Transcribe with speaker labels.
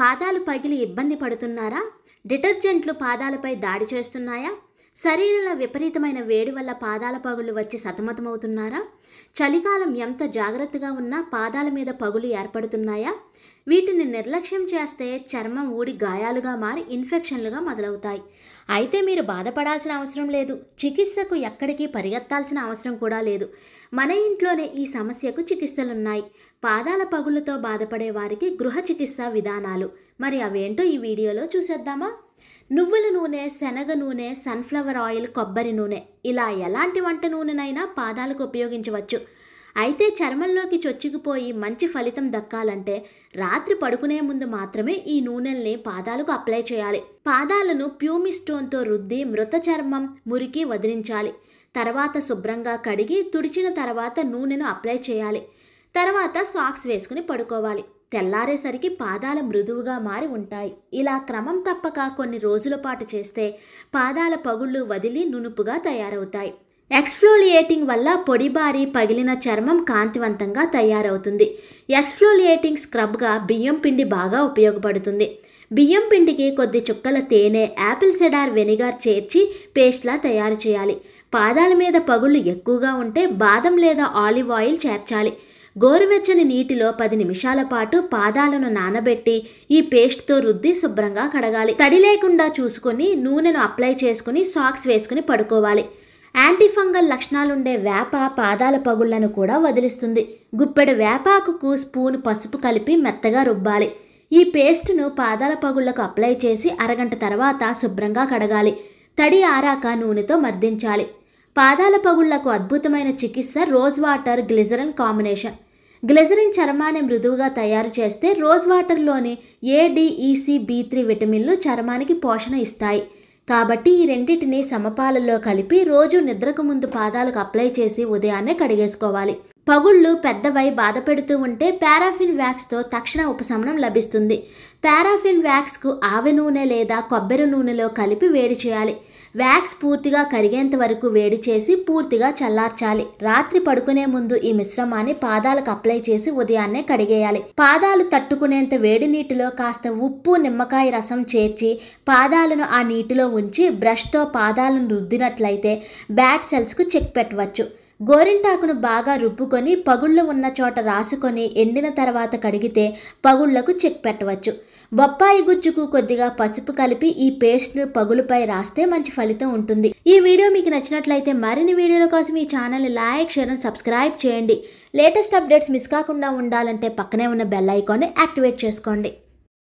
Speaker 1: పాదాలు పగిలి ఇబ్బంది పడుతున్నారా డిటర్జెంట్లు పాదాలపై దాడి చేస్తున్నాయా శరీరంలో విపరీతమైన వేడి వల్ల పాదాల పగులు వచ్చి సతమతమవుతున్నారా చలికాలం ఎంత జాగ్రత్తగా ఉన్నా పాదాల మీద పగులు ఏర్పడుతున్నాయా వీటిని నిర్లక్ష్యం చేస్తే చర్మం ఊడి గాయాలుగా మారి ఇన్ఫెక్షన్లుగా మొదలవుతాయి అయితే మీరు బాధపడాల్సిన అవసరం లేదు చికిత్సకు ఎక్కడికి పరిగెత్తాల్సిన అవసరం కూడా లేదు మన ఇంట్లోనే ఈ సమస్యకు చికిత్సలున్నాయి పాదాల పగులతో బాధపడే వారికి గృహ చికిత్స విధానాలు మరి అవేంటో ఈ వీడియోలో చూసేద్దామా నువ్వుల నూనె శనగ నూనె సన్ఫ్లవర్ ఆయిల్ కొబ్బరి నూనె ఇలా ఎలాంటి వంట నూనెనైనా పాదాలకు ఉపయోగించవచ్చు అయితే చర్మంలోకి చొచ్చుకుపోయి మంచి ఫలితం దక్కాలంటే రాత్రి పడుకునే ముందు మాత్రమే ఈ నూనెల్ని పాదాలకు అప్లై చేయాలి పాదాలను ప్యూమి స్టోన్తో రుద్ది మృత చర్మం మురికి వదిలించాలి తర్వాత శుభ్రంగా కడిగి తుడిచిన తర్వాత నూనెను అప్లై చేయాలి తర్వాత సాక్స్ వేసుకుని పడుకోవాలి తెల్లారేసరికి పాదాల మృదువుగా మారి ఉంటాయి ఇలా క్రమం తప్పక కొన్ని రోజుల పాటు చేస్తే పాదాల పగుళ్ళు వదిలి నునుపుగా తయారవుతాయి ఎక్స్ఫ్లోలియేటింగ్ వల్ల పొడి బారి పగిలిన చర్మం కాంతివంతంగా తయారవుతుంది ఎక్స్ఫ్లోలియేటింగ్ స్క్రబ్గా బియ్యం పిండి బాగా ఉపయోగపడుతుంది బియ్యం పిండికి కొద్ది చుక్కల తేనె యాపిల్ సెడార్ వెనిగర్ చేర్చి పేస్ట్లా తయారు చేయాలి పాదాల మీద పగుళ్ళు ఎక్కువగా ఉంటే బాదం లేదా ఆలివ్ ఆయిల్ చేర్చాలి గోరువెచ్చని నీటిలో పది నిమిషాల పాటు పాదాలను నానబెట్టి ఈ పేస్ట్తో రుద్ది శుభ్రంగా కడగాలి తడి లేకుండా చూసుకొని నూనెను అప్లై చేసుకుని సాక్స్ వేసుకుని పడుకోవాలి యాంటీఫంగల్ లక్షణాలుండే వేప పాదాల పగుళ్లను కూడా వదిలిస్తుంది గుప్పెడు వేపాకుకు స్పూన్ పసుపు కలిపి మెత్తగా రుబ్బాలి ఈ పేస్ట్ను పాదాల పగుళ్లకు అప్లై చేసి అరగంట తర్వాత శుభ్రంగా కడగాలి తడి ఆరాక నూనెతో మర్దించాలి పాదాల పగుళ్లకు అద్భుతమైన చికిత్స rose water glycerin combination glycerin చర్మాన్ని మృదువుగా తయారు చేస్తే రోజ్ వాటర్లోని ఏడిఈసి బి త్రీ విటమిన్లు చర్మానికి పోషణ ఇస్తాయి కాబట్టి ఈ రెండింటిని సమపాలలో కలిపి రోజు నిద్రకు ముందు పాదాలకు అప్లై చేసి ఉదయాన్నే కడిగేసుకోవాలి పగుళ్ళు పెద్దవై బాధపెడుతూ ఉంటే పారాఫిన్ వ్యాక్స్తో తక్షణ ఉపశమనం లభిస్తుంది పారాఫిన్ వ్యాక్స్కు ఆవి నూనె లేదా కొబ్బరి నూనెలో కలిపి వేడి చేయాలి వ్యాక్స్ పూర్తిగా కరిగేంత వరకు వేడి చేసి పూర్తిగా చల్లార్చాలి రాత్రి పడుకునే ముందు ఈ మిశ్రమాన్ని పాదాలకు అప్లై చేసి ఉదయాన్నే కడిగేయాలి పాదాలు తట్టుకునేంత వేడి నీటిలో కాస్త ఉప్పు నిమ్మకాయ రసం చేర్చి పాదాలను ఆ నీటిలో ఉంచి బ్రష్తో పాదాలను రుద్దినట్లయితే బ్యాడ్ సెల్స్కు చెక్ పెట్టవచ్చు గోరింటాకును బాగా రుబ్బుకొని పగుళ్ళు ఉన్న చోట రాసుకొని ఎండిన తర్వాత కడిగితే పగుళ్లకు చెక్ పెట్టవచ్చు బొప్పాయి గుజ్జుకు కొద్దిగా పసుపు కలిపి ఈ పేస్ట్ను పగులుపై రాస్తే మంచి ఫలితం ఉంటుంది ఈ వీడియో మీకు నచ్చినట్లయితే మరిన్ని వీడియోల కోసం ఈ ఛానల్ని లైక్ షేర్ అండ్ సబ్స్క్రైబ్ చేయండి లేటెస్ట్ అప్డేట్స్ మిస్ కాకుండా ఉండాలంటే పక్కనే ఉన్న బెల్ ఐకాన్ని యాక్టివేట్ చేసుకోండి